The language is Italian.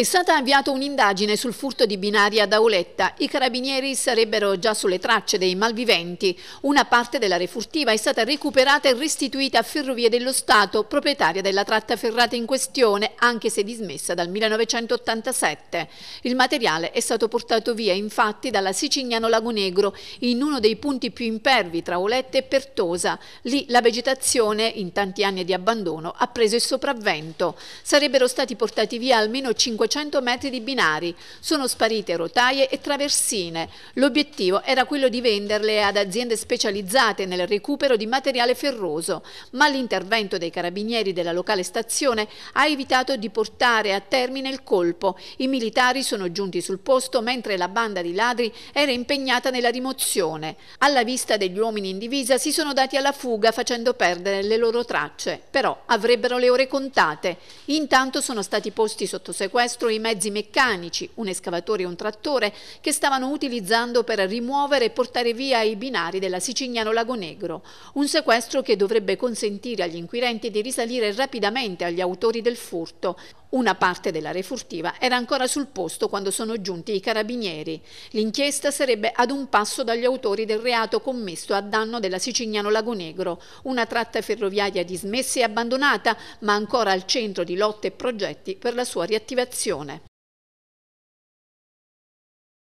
È stata avviata un'indagine sul furto di binari ad Auletta. I carabinieri sarebbero già sulle tracce dei malviventi. Una parte della refurtiva è stata recuperata e restituita a Ferrovie dello Stato, proprietaria della tratta ferrata in questione, anche se dismessa dal 1987. Il materiale è stato portato via infatti dalla Sicignano Lago Negro, in uno dei punti più impervi tra Auletta e Pertosa. Lì la vegetazione, in tanti anni di abbandono, ha preso il sopravvento. Sarebbero stati portati via almeno 500 500 metri di binari. Sono sparite rotaie e traversine. L'obiettivo era quello di venderle ad aziende specializzate nel recupero di materiale ferroso, ma l'intervento dei carabinieri della locale stazione ha evitato di portare a termine il colpo. I militari sono giunti sul posto mentre la banda di ladri era impegnata nella rimozione. Alla vista degli uomini in divisa si sono dati alla fuga facendo perdere le loro tracce, però avrebbero le ore contate. Intanto sono stati posti sotto sequestro sequestro i mezzi meccanici, un escavatore e un trattore, che stavano utilizzando per rimuovere e portare via i binari della Sicignano Lago Negro. Un sequestro che dovrebbe consentire agli inquirenti di risalire rapidamente agli autori del furto. Una parte della refurtiva era ancora sul posto quando sono giunti i carabinieri. L'inchiesta sarebbe ad un passo dagli autori del reato commesso a danno della Sicignano Lago Negro, una tratta ferroviaria dismessa e abbandonata, ma ancora al centro di lotte e progetti per la sua riattivazione protezione.